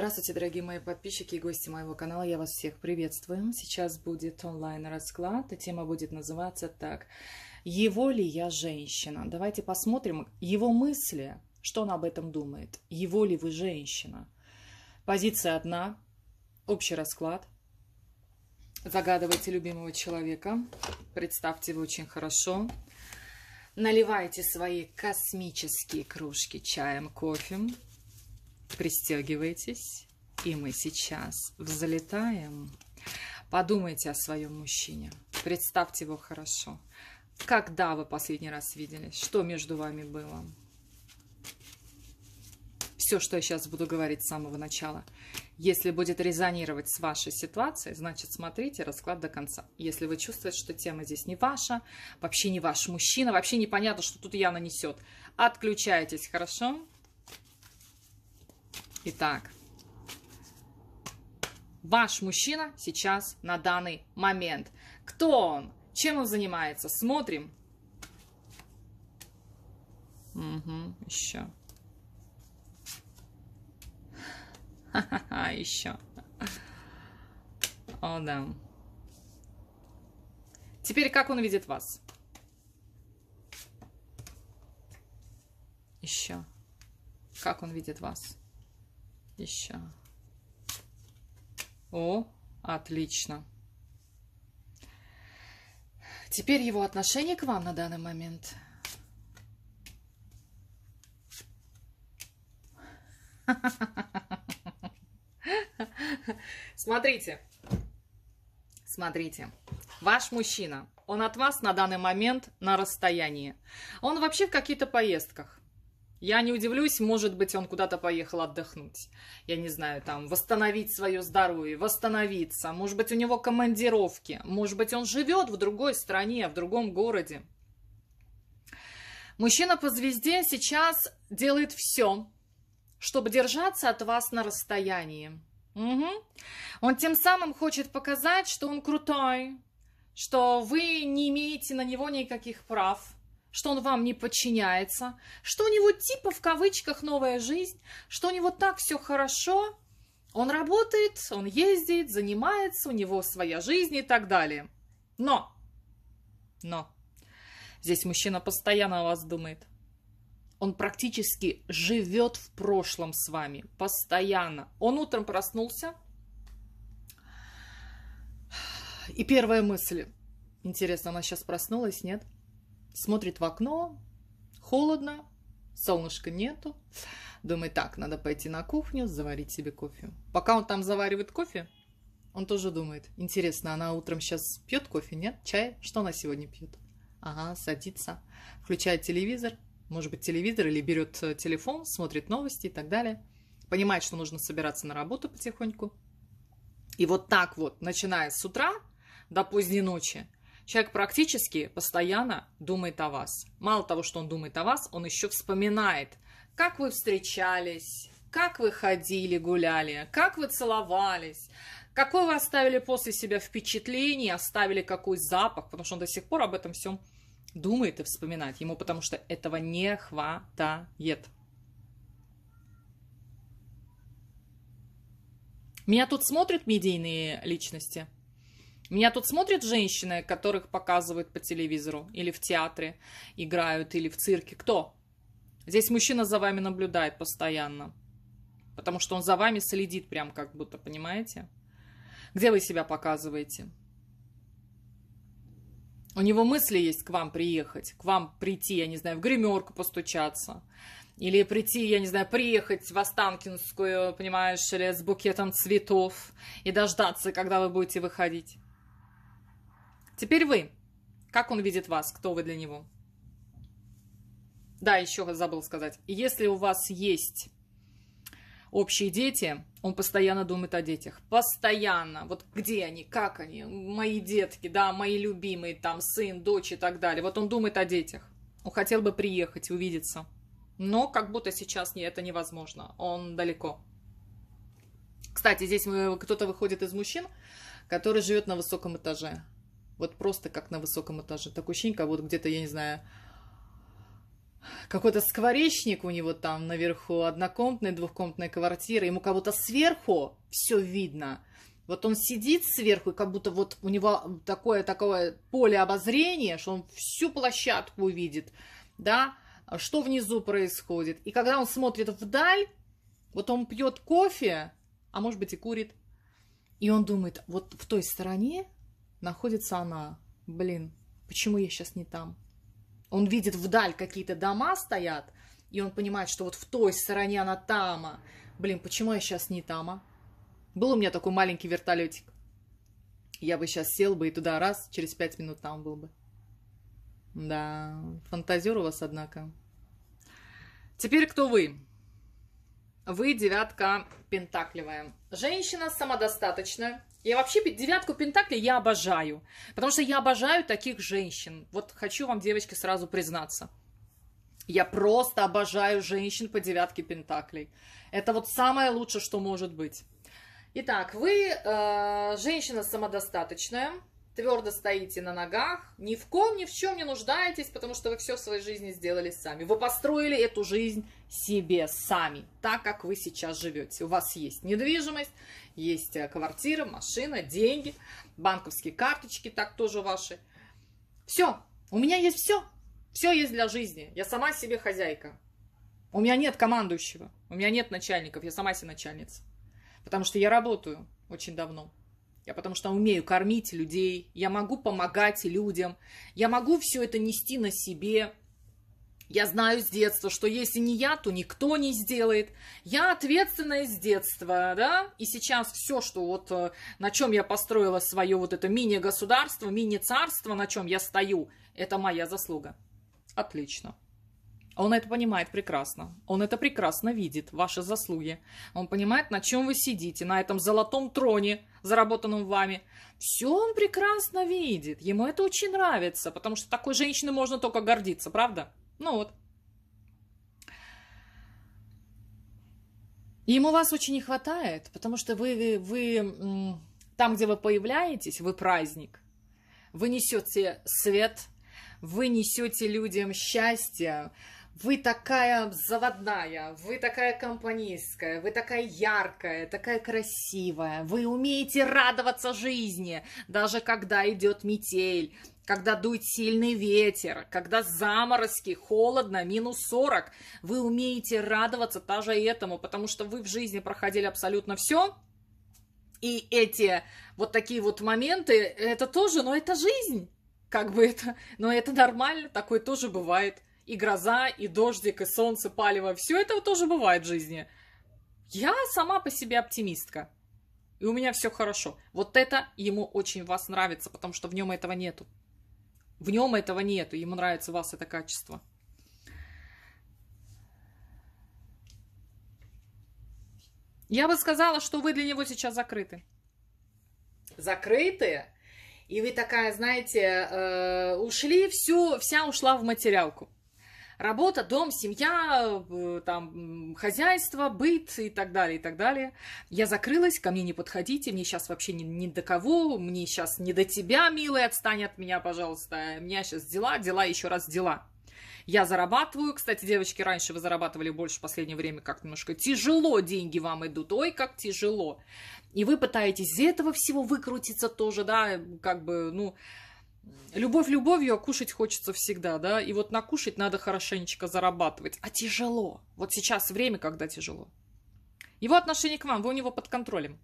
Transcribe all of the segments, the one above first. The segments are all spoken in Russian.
Здравствуйте, дорогие мои подписчики и гости моего канала. Я вас всех приветствую. Сейчас будет онлайн-расклад, тема будет называться так. «Его ли я женщина?» Давайте посмотрим его мысли, что он об этом думает. «Его ли вы женщина?» Позиция одна, общий расклад. Загадывайте любимого человека, представьте его очень хорошо. Наливайте свои космические кружки чаем, кофе. Пристегивайтесь, и мы сейчас взлетаем. Подумайте о своем мужчине, представьте его хорошо. Когда вы последний раз виделись? Что между вами было? Все, что я сейчас буду говорить с самого начала. Если будет резонировать с вашей ситуацией, значит смотрите расклад до конца. Если вы чувствуете, что тема здесь не ваша, вообще не ваш мужчина, вообще непонятно, что тут я нанесет, отключайтесь, хорошо? Итак, ваш мужчина сейчас на данный момент. Кто он? Чем он занимается? Смотрим. Угу, еще. Ха-ха-ха, еще. О, да. Теперь как он видит вас? Еще. Как он видит вас? еще. О, отлично. Теперь его отношение к вам на данный момент. Смотрите, смотрите, ваш мужчина, он от вас на данный момент на расстоянии. Он вообще в каких-то поездках. Я не удивлюсь, может быть, он куда-то поехал отдохнуть. Я не знаю, там, восстановить свое здоровье, восстановиться. Может быть, у него командировки. Может быть, он живет в другой стране, в другом городе. Мужчина по звезде сейчас делает все, чтобы держаться от вас на расстоянии. Угу. Он тем самым хочет показать, что он крутой, что вы не имеете на него никаких прав – что он вам не подчиняется, что у него типа в кавычках новая жизнь, что у него так все хорошо, он работает, он ездит, занимается, у него своя жизнь и так далее. Но, но, здесь мужчина постоянно о вас думает. Он практически живет в прошлом с вами, постоянно. Он утром проснулся, и первая мысль, интересно, она сейчас проснулась, нет? Нет смотрит в окно, холодно, солнышка нету. Думает, так, надо пойти на кухню, заварить себе кофе. Пока он там заваривает кофе, он тоже думает, интересно, она утром сейчас пьет кофе, нет? Чай? Что она сегодня пьет? Ага, садится, включает телевизор, может быть, телевизор или берет э, телефон, смотрит новости и так далее. Понимает, что нужно собираться на работу потихоньку. И вот так вот, начиная с утра до поздней ночи, Человек практически постоянно думает о вас. Мало того, что он думает о вас, он еще вспоминает, как вы встречались, как вы ходили, гуляли, как вы целовались, какое вы оставили после себя впечатление, оставили какой запах, потому что он до сих пор об этом всем думает и вспоминает ему, потому что этого не хватает. Меня тут смотрят медийные личности – меня тут смотрят женщины, которых показывают по телевизору, или в театре играют, или в цирке. Кто? Здесь мужчина за вами наблюдает постоянно. Потому что он за вами следит прям как будто, понимаете? Где вы себя показываете? У него мысли есть к вам приехать, к вам прийти, я не знаю, в гримерку постучаться. Или прийти, я не знаю, приехать в Останкинскую, понимаешь, или с букетом цветов и дождаться, когда вы будете выходить. Теперь вы. Как он видит вас? Кто вы для него? Да, еще забыл сказать. Если у вас есть общие дети, он постоянно думает о детях. Постоянно. Вот где они, как они, мои детки, да, мои любимые, там, сын, дочь и так далее. Вот он думает о детях. Он хотел бы приехать, увидеться. Но как будто сейчас не, это невозможно. Он далеко. Кстати, здесь э, кто-то выходит из мужчин, который живет на высоком этаже. Вот просто как на высоком этаже. Такое ощущение, как будто где-то, я не знаю, какой-то скворечник у него там наверху, однокомнатная, двухкомнатная квартира, ему как будто сверху все видно. Вот он сидит сверху, и как будто вот у него такое, такое поле обозрения, что он всю площадку увидит, да, что внизу происходит. И когда он смотрит вдаль, вот он пьет кофе, а может быть и курит, и он думает, вот в той стороне находится она. Блин, почему я сейчас не там? Он видит вдаль какие-то дома стоят, и он понимает, что вот в той стороне она тама. Блин, почему я сейчас не тама? Был у меня такой маленький вертолетик. Я бы сейчас сел бы и туда раз, через пять минут там был бы. Да, фантазер у вас, однако. Теперь кто вы? Вы девятка пентаклевая. Женщина самодостаточная, я вообще девятку пентаклей я обожаю, потому что я обожаю таких женщин. Вот хочу вам, девочки, сразу признаться. Я просто обожаю женщин по девятке Пентаклей. Это вот самое лучшее, что может быть. Итак, вы э, женщина самодостаточная, твердо стоите на ногах, ни в ком, ни в чем не нуждаетесь, потому что вы все в своей жизни сделали сами. Вы построили эту жизнь себе сами, так как вы сейчас живете. У вас есть недвижимость, есть э, квартира, машина, деньги, банковские карточки, так тоже ваши. Все, у меня есть все, все есть для жизни. Я сама себе хозяйка. У меня нет командующего, у меня нет начальников, я сама себе начальница. Потому что я работаю очень давно. Я потому что умею кормить людей, я могу помогать людям, я могу все это нести на себе. Я знаю с детства, что если не я, то никто не сделает. Я ответственная с детства, да, и сейчас все, что вот, э, на чем я построила свое вот это мини-государство, мини-царство, на чем я стою, это моя заслуга. Отлично. А он это понимает прекрасно. Он это прекрасно видит, ваши заслуги. Он понимает, на чем вы сидите, на этом золотом троне, заработанном вами. Все он прекрасно видит. Ему это очень нравится, потому что такой женщиной можно только гордиться, правда? Ну вот. Ему вас очень не хватает, потому что вы, вы там, где вы появляетесь, вы праздник. Вы несете свет, вы несете людям счастье, вы такая заводная, вы такая компанейская, вы такая яркая, такая красивая, вы умеете радоваться жизни, даже когда идет метель, когда дует сильный ветер, когда заморозки, холодно, минус 40, вы умеете радоваться даже этому, потому что вы в жизни проходили абсолютно все, и эти вот такие вот моменты, это тоже, но ну, это жизнь, как бы это, но это нормально, такое тоже бывает. И гроза, и дождик, и солнце палево. Все это тоже бывает в жизни. Я сама по себе оптимистка. И у меня все хорошо. Вот это ему очень вас нравится, потому что в нем этого нету. В нем этого нету. Ему нравится у вас это качество. Я бы сказала, что вы для него сейчас закрыты. Закрыты? И вы такая, знаете, э, ушли, всю вся ушла в материалку. Работа, дом, семья, э, там, хозяйство, быт и так далее, и так далее. Я закрылась, ко мне не подходите, мне сейчас вообще ни, ни до кого, мне сейчас не до тебя, милый, отстань от меня, пожалуйста. У меня сейчас дела, дела, еще раз дела. Я зарабатываю. Кстати, девочки, раньше вы зарабатывали больше в последнее время как немножко тяжело деньги вам идут. Ой, как тяжело. И вы пытаетесь из этого всего выкрутиться тоже, да, как бы, ну, Любовь любовью, а кушать хочется всегда, да? И вот накушать надо хорошенечко зарабатывать. А тяжело. Вот сейчас время, когда тяжело. Его отношение к вам, вы у него под контролем.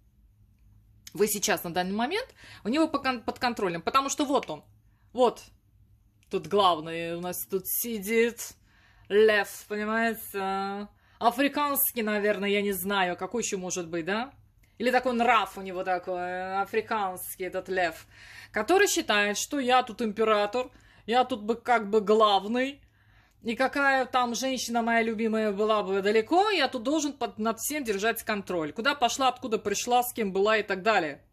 Вы сейчас на данный момент у него под контролем, потому что вот он. Вот. Тут главный у нас тут сидит лев, понимаете? Африканский, наверное, я не знаю, а какой еще может быть, да? или такой нрав у него такой, э, африканский этот лев, который считает, что я тут император, я тут бы как бы главный, и какая там женщина моя любимая была бы далеко, я тут должен под, над всем держать контроль. Куда пошла, откуда пришла, с кем была и так далее.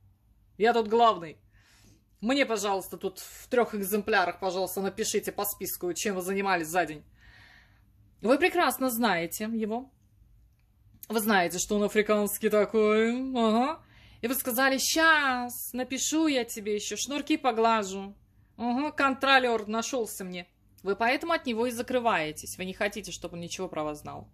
Я тут главный. Мне, пожалуйста, тут в трех экземплярах, пожалуйста, напишите по списку, чем вы занимались за день. Вы прекрасно знаете его вы знаете, что он африканский такой, ага. И вы сказали, сейчас, напишу я тебе еще, шнурки поглажу. Ага, контролер нашелся мне. Вы поэтому от него и закрываетесь. Вы не хотите, чтобы он ничего про вас знал.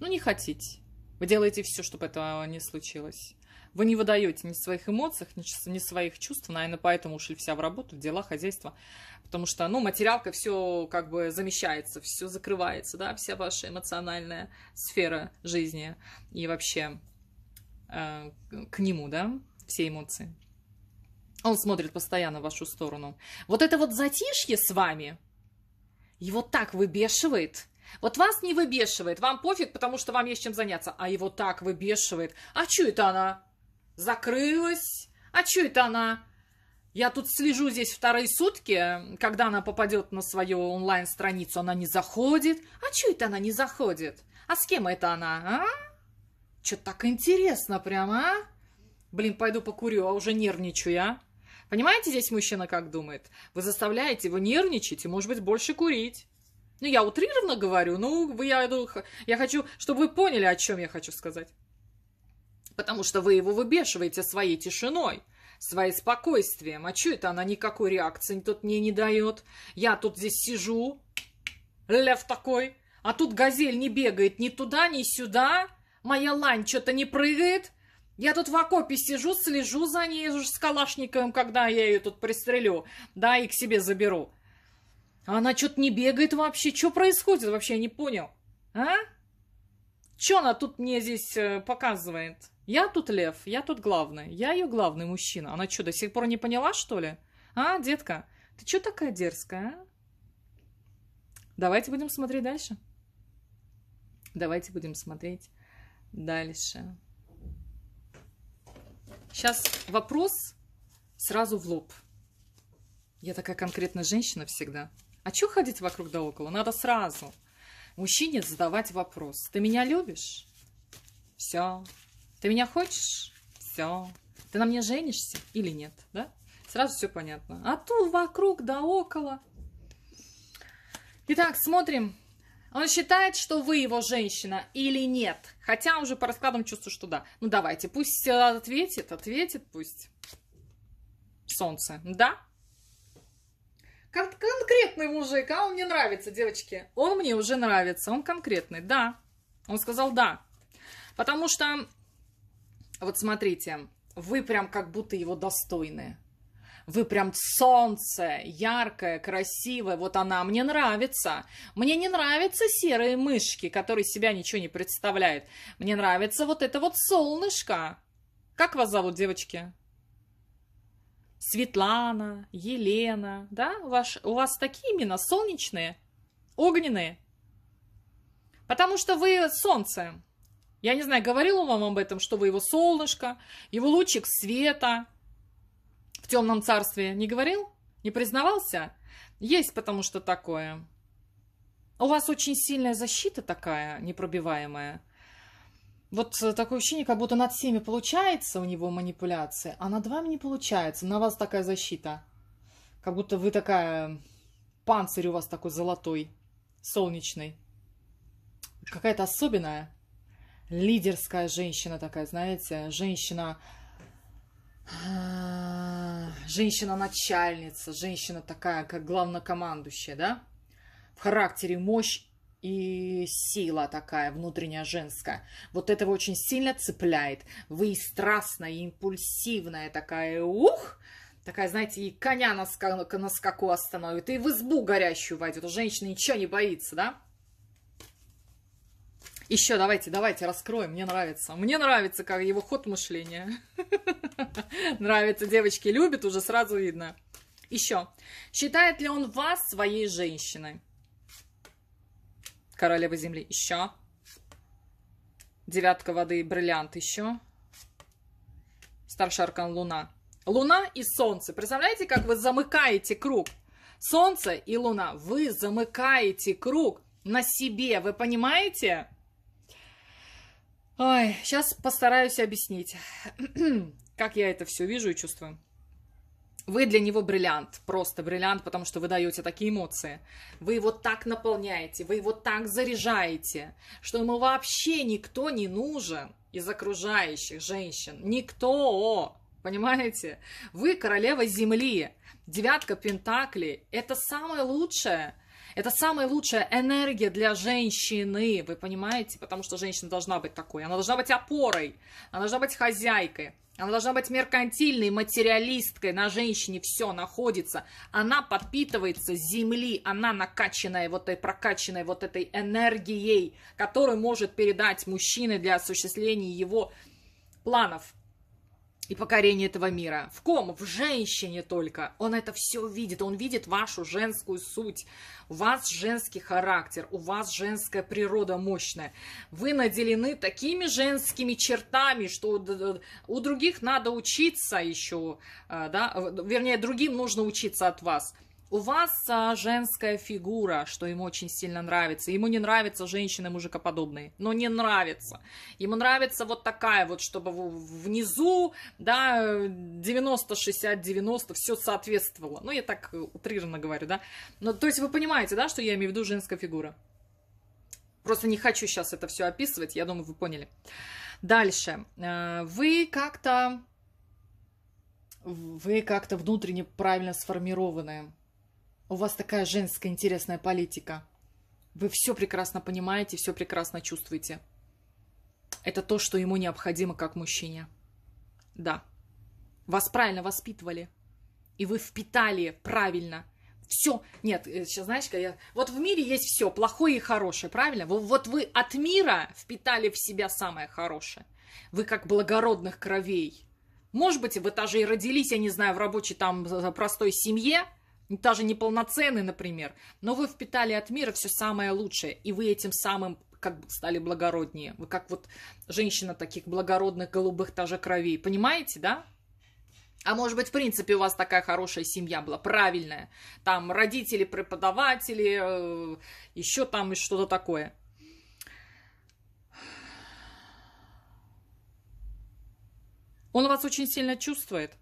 Ну, не хотите. Вы делаете все, чтобы этого не случилось. Вы не выдаете ни своих эмоциях, ни своих чувств, наверное, поэтому ушли вся в работу, в дела, хозяйство, потому что, ну, материалка все как бы замещается, все закрывается, да, вся ваша эмоциональная сфера жизни и вообще э, к нему, да, все эмоции. Он смотрит постоянно в вашу сторону. Вот это вот затишье с вами, его так выбешивает. Вот вас не выбешивает, вам пофиг, потому что вам есть чем заняться, а его так выбешивает. А что это она? закрылась. А чё это она? Я тут слежу здесь вторые сутки, когда она попадет на свою онлайн-страницу, она не заходит. А чё это она не заходит? А с кем это она, а? Чё так интересно прямо, а? Блин, пойду покурю, а уже нервничаю, а? Понимаете, здесь мужчина как думает? Вы заставляете его нервничать и, может быть, больше курить. Ну, я утрированно говорю, ну, я, я хочу, чтобы вы поняли, о чем я хочу сказать потому что вы его выбешиваете своей тишиной, своим спокойствием. А чё это она никакой реакции тут мне не дает? Я тут здесь сижу, лев такой, а тут газель не бегает ни туда, ни сюда, моя лань что-то не прыгает. Я тут в окопе сижу, слежу за ней уже с Калашниковым, когда я ее тут пристрелю, да, и к себе заберу. А она что-то не бегает вообще, что происходит вообще, я не понял, а? Что она тут мне здесь э, показывает? Я тут лев, я тут главный, я ее главный мужчина. Она что, до сих пор не поняла, что ли? А, детка, ты что такая дерзкая, а? Давайте будем смотреть дальше. Давайте будем смотреть дальше. Сейчас вопрос сразу в лоб. Я такая конкретная женщина всегда. А что ходить вокруг да около? Надо сразу мужчине задавать вопрос. Ты меня любишь? Все. Ты меня хочешь? Все. Ты на мне женишься или нет? Да? Сразу все понятно. А тут вокруг да около. Итак, смотрим. Он считает, что вы его женщина или нет. Хотя уже по раскладам чувствую, что да. Ну давайте, пусть э, ответит, ответит пусть. Солнце. Да, Кон конкретный мужик, а он мне нравится, девочки. Он мне уже нравится, он конкретный, да. Он сказал да. Потому что, вот смотрите, вы прям как будто его достойны. Вы прям солнце, яркое, красивое, вот она мне нравится. Мне не нравятся серые мышки, которые себя ничего не представляют. Мне нравится вот это вот солнышко. Как вас зовут, девочки? Светлана, Елена, да, Ваш, у вас такие имена солнечные, огненные, потому что вы солнце. Я не знаю, говорил говорила вам об этом, что вы его солнышко, его лучик света в темном царстве. Не говорил? Не признавался? Есть потому что такое. У вас очень сильная защита такая, непробиваемая. Вот э, такое ощущение, как будто над всеми получается у него манипуляция, а над вами не получается. На вас такая защита. Как будто вы такая... Панцирь у вас такой золотой, солнечный. Какая-то особенная. Лидерская женщина такая, знаете. Женщина... А, женщина-начальница, женщина такая, как главнокомандующая, да? В характере мощь и сила такая внутренняя женская. Вот этого очень сильно цепляет. Вы страстная, импульсивная такая, ух! Такая, знаете, и коня на, ска на скаку остановит, и в избу горящую войдет. Женщина ничего не боится, да? Еще давайте, давайте, раскроем. Мне нравится. Мне нравится как его ход мышления. Нравится. Девочки любят, уже сразу видно. Еще. Считает ли он вас своей женщиной? Королева земли еще. Девятка воды, бриллиант еще. Старший аркан луна. Луна и солнце. Представляете, как вы замыкаете круг? Солнце и луна. Вы замыкаете круг на себе. Вы понимаете? Ой, сейчас постараюсь объяснить, как я это все вижу и чувствую. Вы для него бриллиант, просто бриллиант, потому что вы даете такие эмоции. Вы его так наполняете, вы его так заряжаете, что ему вообще никто не нужен из окружающих женщин. Никто! Понимаете? Вы королева земли. Девятка пентаклей – это самое лучшее, это самая лучшая энергия для женщины, вы понимаете? Потому что женщина должна быть такой. Она должна быть опорой, она должна быть хозяйкой. Она должна быть меркантильной, материалисткой. На женщине все находится. Она подпитывается земли. Она накачанная вот этой, прокачанная вот этой энергией, которую может передать мужчина для осуществления его планов и покорение этого мира. В ком? В женщине только. Он это все видит. Он видит вашу женскую суть. У вас женский характер, у вас женская природа мощная. Вы наделены такими женскими чертами, что у других надо учиться еще, э, да? вернее, другим нужно учиться от вас у вас а, женская фигура, что ему очень сильно нравится. Ему не нравятся женщины мужикоподобные, но не нравится. Ему нравится вот такая вот, чтобы внизу, да, 90, 60, 90, все соответствовало. Ну, я так утрированно говорю, да. Но, ну, то есть вы понимаете, да, что я имею в виду женская фигура. Просто не хочу сейчас это все описывать, я думаю, вы поняли. Дальше. Э, вы как-то вы как-то внутренне правильно сформированы у вас такая женская интересная политика. Вы все прекрасно понимаете, все прекрасно чувствуете. Это то, что ему необходимо как мужчине. Да. Вас правильно воспитывали. И вы впитали правильно. Все. Нет, сейчас э, знаешь, когда я... Вот в мире есть все, плохое и хорошее, правильно? Вот вы от мира впитали в себя самое хорошее. Вы как благородных кровей. Может быть, вы даже и родились, я не знаю, в рабочей там э, простой семье – даже ну, неполноценный, например, но вы впитали от мира все самое лучшее, и вы этим самым как бы стали благороднее. Вы как вот женщина таких благородных голубых та же кровей, понимаете, да? А может быть, в принципе, у вас такая хорошая семья была, правильная. Там родители, преподаватели, э, еще там что-то такое. Он вас очень сильно чувствует.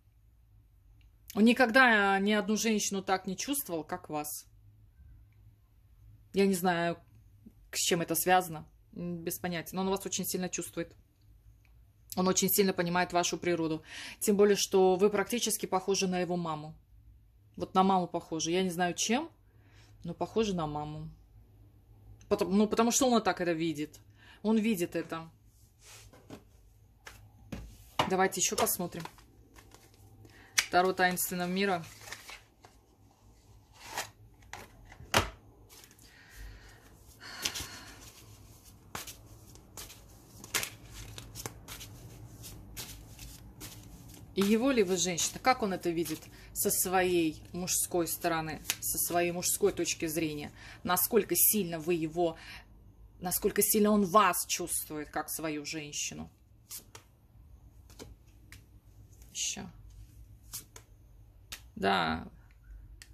Он никогда ни одну женщину так не чувствовал, как вас. Я не знаю, с чем это связано, без понятия, но он вас очень сильно чувствует. Он очень сильно понимает вашу природу. Тем более, что вы практически похожи на его маму. Вот на маму похожи. Я не знаю чем, но похожи на маму. Потому, ну, потому что он так это видит. Он видит это. Давайте еще посмотрим. Таро таинственного мира. И его ли вы женщина? Как он это видит со своей мужской стороны, со своей мужской точки зрения? Насколько сильно вы его, насколько сильно он вас чувствует, как свою женщину? Еще. Да.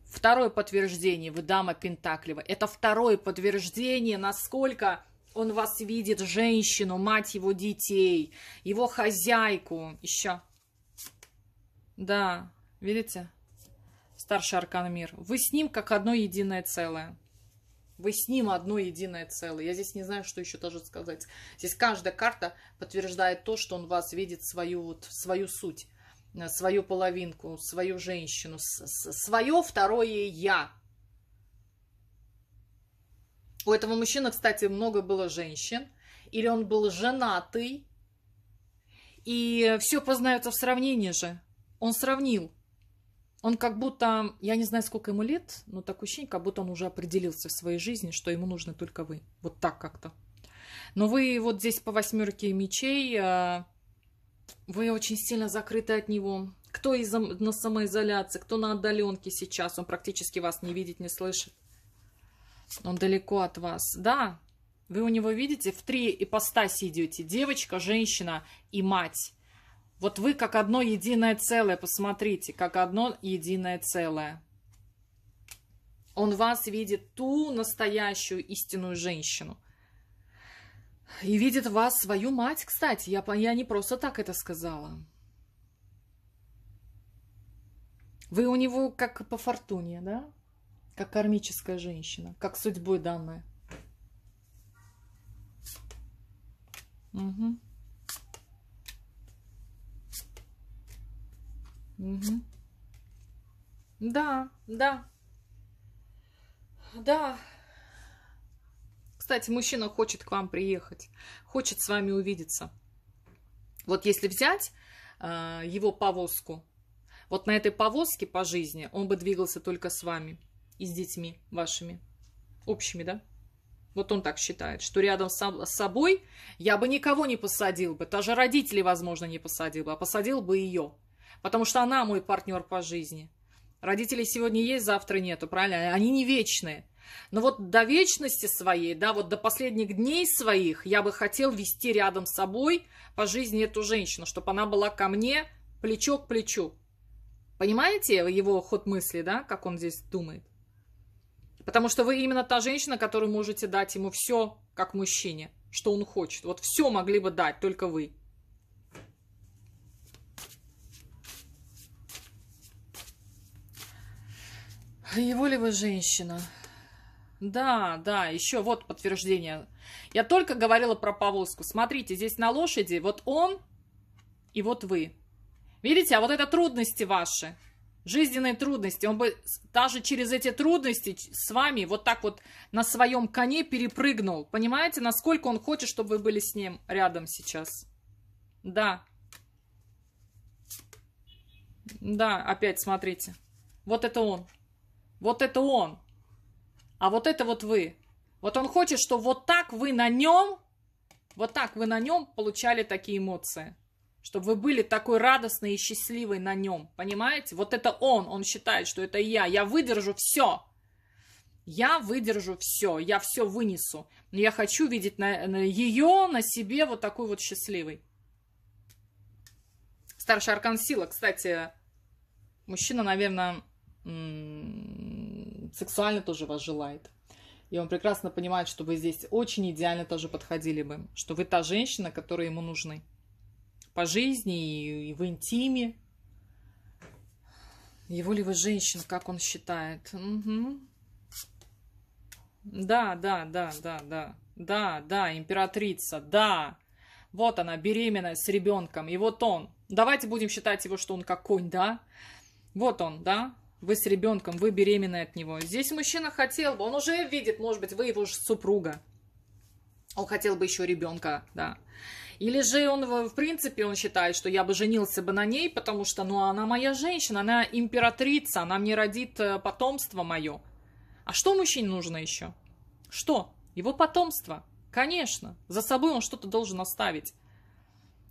Второе подтверждение, вы дама Пентаклева. Это второе подтверждение, насколько он вас видит, женщину, мать его детей, его хозяйку. Еще. Да, видите? Старший аркан мир. Вы с ним как одно единое целое. Вы с ним одно единое целое. Я здесь не знаю, что еще даже сказать. Здесь каждая карта подтверждает то, что он вас видит, свою, вот, свою суть. Э, свою половинку, свою женщину, свое второе я. У этого мужчины, кстати, много было женщин, или он был женатый, и все познается в сравнении же. Он сравнил. Он как будто, я не знаю, сколько ему лет, но такое ощущение, как будто он уже определился в своей жизни, что ему нужны только вы. Вот так как-то. Но вы вот здесь по восьмерке мечей э, вы очень сильно закрыты от него. Кто из на самоизоляции, кто на отдаленке сейчас, он практически вас не видит, не слышит. Он далеко от вас. Да, вы у него видите, в три ипостаси идете. Девочка, женщина и мать. Вот вы как одно единое целое, посмотрите, как одно единое целое. Он вас видит ту настоящую истинную женщину – и видит вас свою мать, кстати. Я, я не просто так это сказала. Вы у него как по фортуне, да? Как кармическая женщина, как судьбой данная. Угу. Угу. Да, да. Да, кстати, мужчина хочет к вам приехать, хочет с вами увидеться. Вот если взять э, его повозку, вот на этой повозке по жизни он бы двигался только с вами и с детьми вашими, общими, да? Вот он так считает, что рядом с собой я бы никого не посадил бы, даже родителей, возможно, не посадил бы, а посадил бы ее, потому что она мой партнер по жизни. Родители сегодня есть, завтра нету, правильно? Они не вечные. Но вот до вечности своей, да, вот до последних дней своих я бы хотел вести рядом с собой по жизни эту женщину, чтобы она была ко мне плечо к плечу. Понимаете его ход мысли, да, как он здесь думает? Потому что вы именно та женщина, которую можете дать ему все, как мужчине, что он хочет. Вот все могли бы дать, только вы. Его ли вы женщина? Да, да, еще вот подтверждение. Я только говорила про повозку. Смотрите, здесь на лошади вот он и вот вы. Видите, а вот это трудности ваши, жизненные трудности. Он бы даже через эти трудности с вами вот так вот на своем коне перепрыгнул. Понимаете, насколько он хочет, чтобы вы были с ним рядом сейчас. Да. Да, опять смотрите. Вот это он. Вот это он а вот это вот вы. Вот он хочет, что вот так вы на нем, вот так вы на нем получали такие эмоции. Чтобы вы были такой радостной и счастливой на нем. Понимаете? Вот это он, он считает, что это я. Я выдержу все. Я выдержу все, я все вынесу. Но я хочу видеть на, на ее, на себе вот такой вот счастливой. Старший аркан сила, кстати, мужчина, наверное, сексуально тоже вас желает. И он прекрасно понимает, что вы здесь очень идеально тоже подходили бы, что вы та женщина, которая ему нужны. По жизни и в интиме. Его ли вы женщина, как он считает? Угу. Да, да, да, да, да. Да, да, императрица, да. Вот она, беременная, с ребенком. И вот он. Давайте будем считать его, что он как конь, да? Вот он, да? вы с ребенком, вы беременны от него. Здесь мужчина хотел бы, он уже видит, может быть, вы его же супруга. Он хотел бы еще ребенка, да. Или же он, в принципе, он считает, что я бы женился бы на ней, потому что, ну, она моя женщина, она императрица, она мне родит э, потомство мое. А что мужчине нужно еще? Что? Его потомство. Конечно, за собой он что-то должен оставить.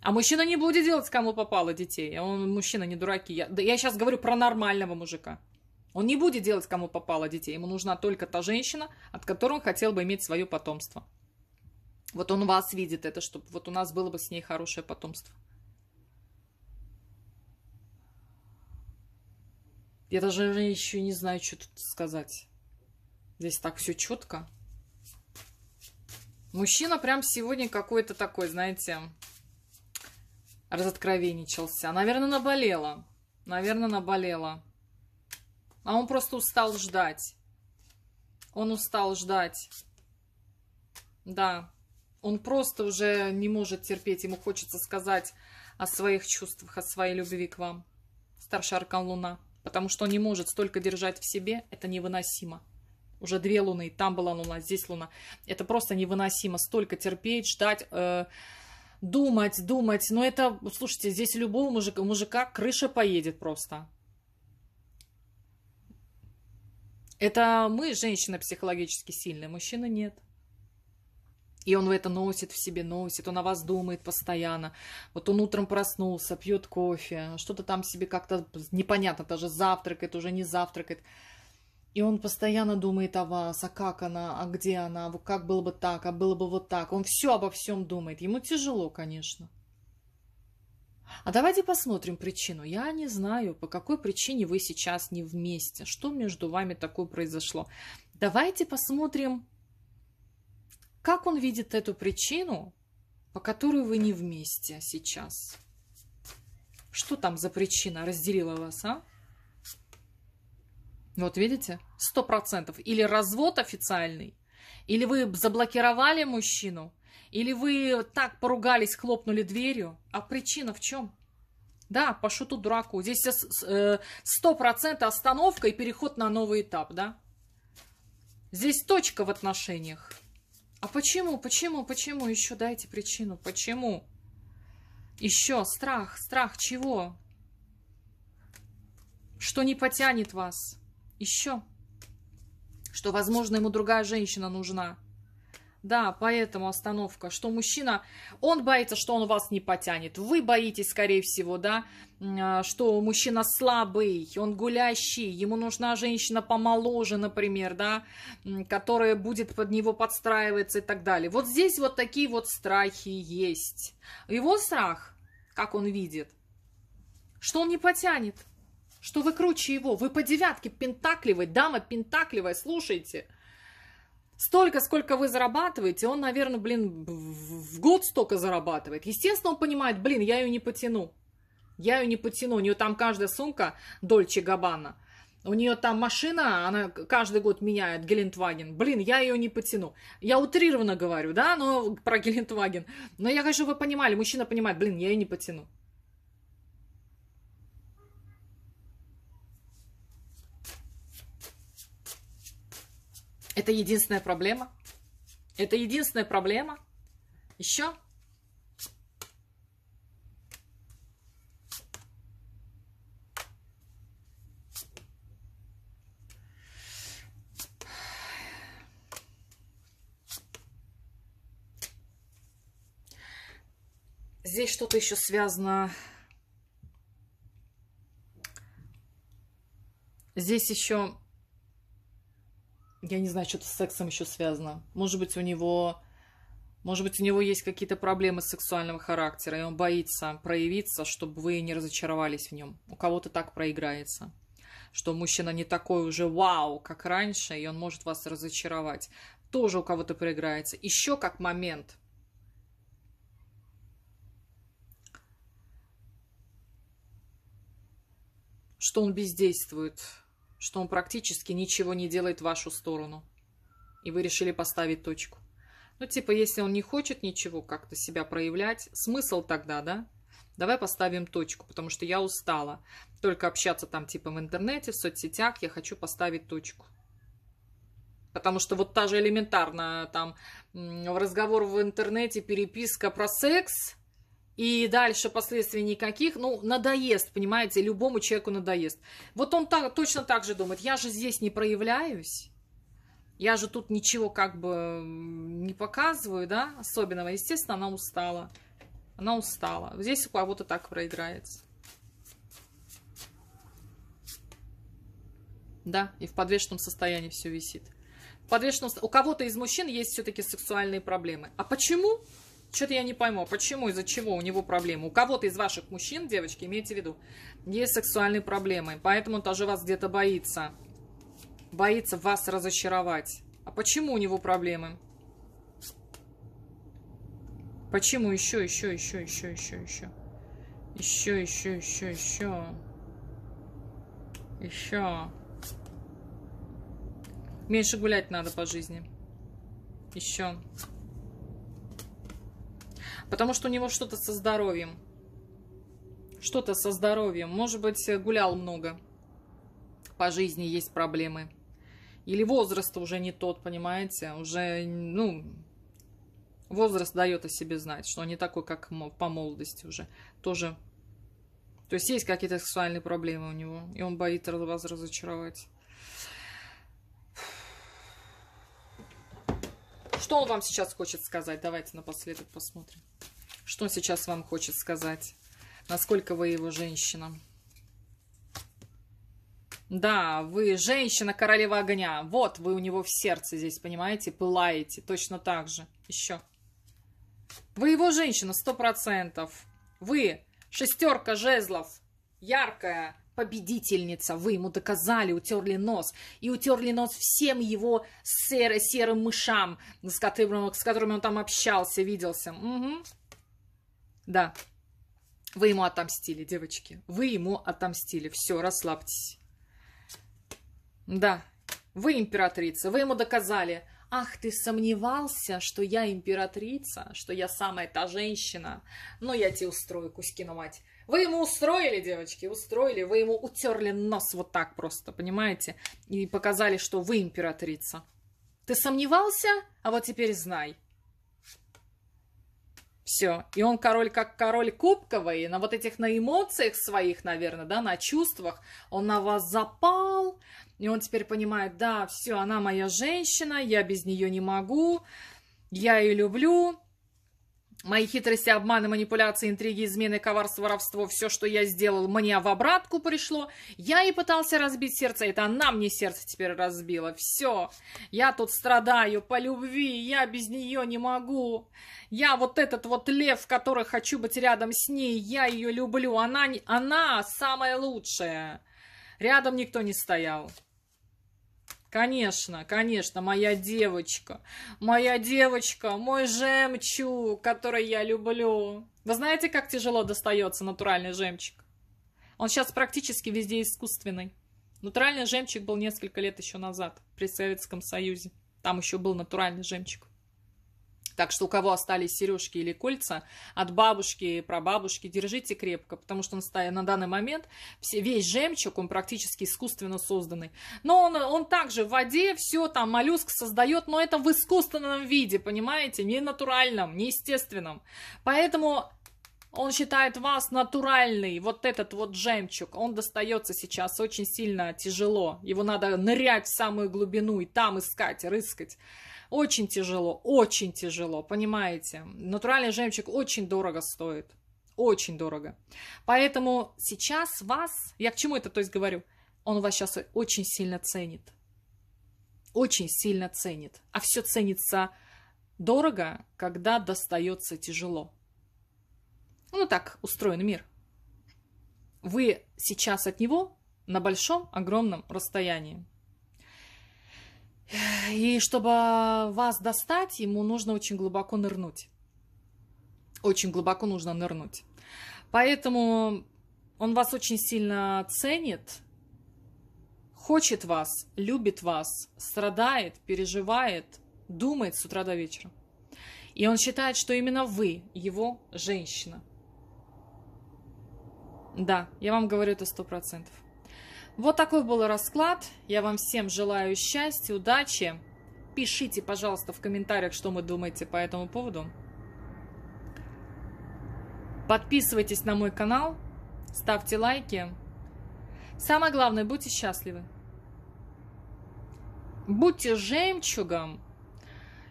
А мужчина не будет делать, кому попало детей. А он мужчина не дураки. Я, да я сейчас говорю про нормального мужика. Он не будет делать, кому попало детей. Ему нужна только та женщина, от которой он хотел бы иметь свое потомство. Вот он вас видит, это чтобы вот у нас было бы с ней хорошее потомство. Я даже еще не знаю, что тут сказать. Здесь так все четко. Мужчина прям сегодня какой-то такой, знаете, разоткровенничался. Наверное, наболела. Наверное, наболела. А он просто устал ждать. Он устал ждать. Да. Он просто уже не может терпеть. Ему хочется сказать о своих чувствах, о своей любви к вам. Старший аркан Луна. Потому что он не может столько держать в себе. Это невыносимо. Уже две луны. Там была луна, здесь луна. Это просто невыносимо. Столько терпеть, ждать... Э думать, думать. Но это, слушайте, здесь любого мужика, мужика крыша поедет просто. Это мы, женщины, психологически сильные, мужчина нет. И он это носит в себе, носит, он о вас думает постоянно. Вот он утром проснулся, пьет кофе, что-то там себе как-то непонятно, даже завтракает, уже не завтракает. И он постоянно думает о вас, а как она, а где она, а как было бы так, а было бы вот так. Он все обо всем думает. Ему тяжело, конечно. А давайте посмотрим причину. Я не знаю, по какой причине вы сейчас не вместе. Что между вами такое произошло? Давайте посмотрим, как он видит эту причину, по которой вы не вместе сейчас. Что там за причина разделила вас, а? Ну, вот видите, сто процентов. Или развод официальный, или вы заблокировали мужчину, или вы так поругались, хлопнули дверью. А причина в чем? Да, по шуту дураку. Здесь э, сто процентов остановка и переход на новый этап, да? Здесь точка в отношениях. А почему, почему, почему? Еще дайте причину. Почему? Еще страх, страх чего? Что не потянет вас? еще, что, возможно, ему другая женщина нужна. Да, поэтому остановка, что мужчина, он боится, что он вас не потянет. Вы боитесь, скорее всего, да, а, что мужчина слабый, он гулящий, ему нужна женщина помоложе, например, да, которая будет под него подстраиваться и так далее. Вот здесь вот такие вот страхи есть. Его страх, как он видит, что он не потянет что вы круче его. Вы по девятке пентакливой, дама пентакливая, слушайте. Столько, сколько вы зарабатываете, он, наверное, блин, в год столько зарабатывает. Естественно, он понимает, блин, я ее не потяну. Я ее не потяну. У нее там каждая сумка Дольче Габана. У нее там машина, она каждый год меняет Гелендваген. Блин, я ее не потяну. Я утрированно говорю, да, но про Гелендваген. Но я хочу, вы понимали, мужчина понимает, блин, я ее не потяну. Это единственная проблема. Это единственная проблема. Еще? Здесь что-то еще связано. Здесь еще я не знаю, что-то с сексом еще связано. Может быть, у него... Может быть, у него есть какие-то проблемы сексуального характера, и он боится проявиться, чтобы вы не разочаровались в нем. У кого-то так проиграется что мужчина не такой уже вау, как раньше, и он может вас разочаровать. Тоже у кого-то проиграется. Еще как момент. Что он бездействует что он практически ничего не делает в вашу сторону. И вы решили поставить точку. Ну, типа, если он не хочет ничего как-то себя проявлять, смысл тогда, да? Давай поставим точку, потому что я устала. Только общаться там, типа, в интернете, в соцсетях, я хочу поставить точку. Потому что вот та же элементарно там разговор в интернете, переписка про секс – и дальше последствий никаких, ну, надоест, понимаете, любому человеку надоест. Вот он так, точно так же думает, я же здесь не проявляюсь, я же тут ничего как бы не показываю, да, особенного. Естественно, она устала. Она устала. Здесь у кого-то так проиграется. Да, и в подвешенном состоянии все висит. В подвешенном... У кого-то из мужчин есть все-таки сексуальные проблемы. А почему? Почему? Что-то я не пойму, почему, из-за чего у него проблемы. У кого-то из ваших мужчин, девочки, имейте в виду, есть сексуальные проблемы. Поэтому он тоже вас где-то боится. Боится вас разочаровать. А почему у него проблемы? Почему еще, еще, еще, еще, еще, еще? Еще, еще, еще, еще. Еще. Меньше гулять надо по жизни. Еще. Потому что у него что-то со здоровьем. Что-то со здоровьем. Может быть, гулял много. По жизни есть проблемы. Или возраст уже не тот, понимаете? Уже, ну, возраст дает о себе знать, что он не такой, как по молодости уже. Тоже. То есть есть какие-то сексуальные проблемы у него, и он боится вас разочаровать. Что он вам сейчас хочет сказать? Давайте напоследок посмотрим. Что он сейчас вам хочет сказать? Насколько вы его женщина? Да, вы женщина, королева огня. Вот, вы у него в сердце здесь, понимаете? Пылаете точно так же. Еще. Вы его женщина, сто процентов. Вы шестерка жезлов, яркая, победительница, вы ему доказали, утерли нос, и утерли нос всем его серо серым мышам, с которыми, с которыми он там общался, виделся. Угу. Да, вы ему отомстили, девочки, вы ему отомстили, все, расслабьтесь. Да, вы императрица, вы ему доказали, «Ах, ты сомневался, что я императрица, что я самая та женщина? Но ну, я тебе устрою, Кузькина мать. Вы ему устроили, девочки, устроили. Вы ему утерли нос вот так просто, понимаете? И показали, что вы императрица. Ты сомневался? А вот теперь знай. Все. И он король как король кубковый, на вот этих, на эмоциях своих, наверное, да, на чувствах, он на вас запал, и он теперь понимает, да, все, она моя женщина, я без нее не могу, я ее люблю, Мои хитрости, обманы, манипуляции, интриги, измены, коварство, воровство, все, что я сделал, мне в обратку пришло. Я и пытался разбить сердце, это она мне сердце теперь разбила. Все, я тут страдаю по любви, я без нее не могу. Я вот этот вот лев, который хочу быть рядом с ней, я ее люблю, она, она самая лучшая. Рядом никто не стоял. Конечно, конечно, моя девочка, моя девочка, мой жемчуг, который я люблю. Вы знаете, как тяжело достается натуральный жемчуг? Он сейчас практически везде искусственный. Натуральный жемчуг был несколько лет еще назад при Советском Союзе. Там еще был натуральный жемчуг. Так что у кого остались сережки или кольца от бабушки, прабабушки, держите крепко, потому что он на данный момент все, весь жемчуг, он практически искусственно созданный. Но он, он также в воде все там моллюск создает, но это в искусственном виде, понимаете, не натуральном, не естественном. Поэтому он считает вас натуральный, вот этот вот жемчуг, он достается сейчас очень сильно тяжело. Его надо нырять в самую глубину и там искать, рыскать. Очень тяжело, очень тяжело, понимаете. Натуральный жемчуг очень дорого стоит. Очень дорого. Поэтому сейчас вас, я к чему это, то есть говорю, он вас сейчас очень сильно ценит. Очень сильно ценит. А все ценится дорого, когда достается тяжело. Ну так устроен мир. Вы сейчас от него на большом, огромном расстоянии. И чтобы вас достать, ему нужно очень глубоко нырнуть. Очень глубоко нужно нырнуть. Поэтому он вас очень сильно ценит, хочет вас, любит вас, страдает, переживает, думает с утра до вечера. И он считает, что именно вы его женщина. Да, я вам говорю это сто процентов. Вот такой был расклад. Я вам всем желаю счастья, удачи. Пишите, пожалуйста, в комментариях, что вы думаете по этому поводу. Подписывайтесь на мой канал, ставьте лайки. Самое главное, будьте счастливы. Будьте жемчугом,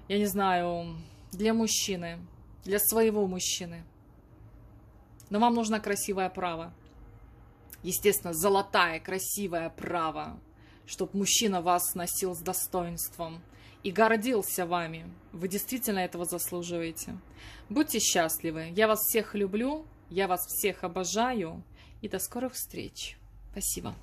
я не знаю, для мужчины, для своего мужчины. Но вам нужна красивая права естественно, золотая, красивая права, чтобы мужчина вас носил с достоинством и гордился вами. Вы действительно этого заслуживаете. Будьте счастливы. Я вас всех люблю, я вас всех обожаю и до скорых встреч. Спасибо.